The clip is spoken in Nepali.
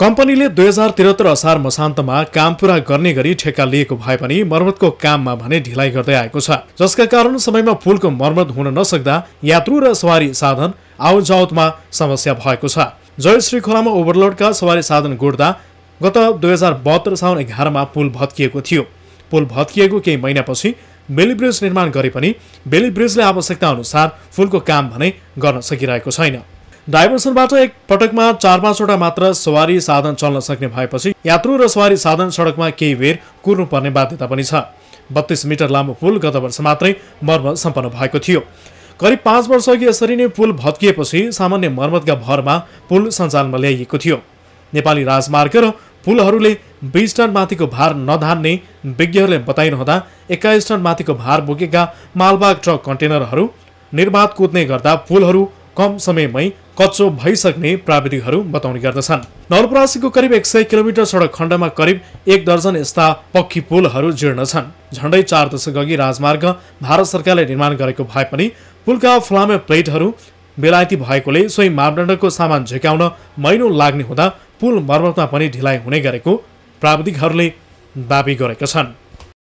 कम्पनीले दुई हजार त्रिहत्तर असार मसान्तमा काम पूरा गर्ने गरी ठेक्का लिएको भए पनि मर्मतको काममा भने ढिलाइ गर्दै आएको छ जसका कारण समयमा पुलको मर्मत हुन नसक्दा यात्रु र सवारी साधन आवजावतमा समस्या भएको छ जयश्री खोलामा ओभरलोडका सवारी साधन गोड्दा गत दुई हजार बहत्तर साउन एघारमा पुल भत्किएको थियो पुल भत्किएको केही महिनापछि बेली ब्रिज निर्माण गरे पनि बेली ब्रिजले आवश्यकता अनुसार पुलको काम भने गर्न सकिरहेको छैन डाइभर्सनबाट एक पटकमा चार पाँचवटा मात्र सवारी साधन चल्न सक्ने भएपछि यात्रु र सवारी साधन सडकमा केही बेर कुर्नुपर्ने बाध्यता पनि छ बत्तीस मिटर लामो पुल गत वर्ष मात्रै मर्मत सम्पन्न भएको थियो करिब पाँच वर्ष अघि यसरी नै पुल भत्किएपछि सामान्य मर्मतका भरमा पुल सञ्चालनमा ल्याइएको थियो नेपाली राजमार्ग र पुलहरूले बिस टन माथिको भार नधान्ने विज्ञहरूले बताइरहँदा एक्काइस टन माथिको भार बोकेका मालबाग ट्रक कन्टेनरहरू निर्वाध कुद्ने गर्दा पुलहरू कम समयमै कच्चो भइसक्ने प्राविधिकहरू बताउने गर्दछन् नवलपरासीको करिब एक सय किलोमिटर सडक खण्डमा करिब एक दर्जन यस्ता पक्की पुलहरू जीर्ण छन् झण्डै चार दशक अघि राजमार्ग भारत सरकारले निर्माण गरेको भए पनि पुलका फ्लामे प्लेटहरू बेलायती भएकोले सोही मापदण्डको सामान झिकाउन महिनो लाग्ने हुँदा पुल मर्मतमा पनि ढिलाइ हुने गरेको प्राविधिकहरूले दावी गरेका छन्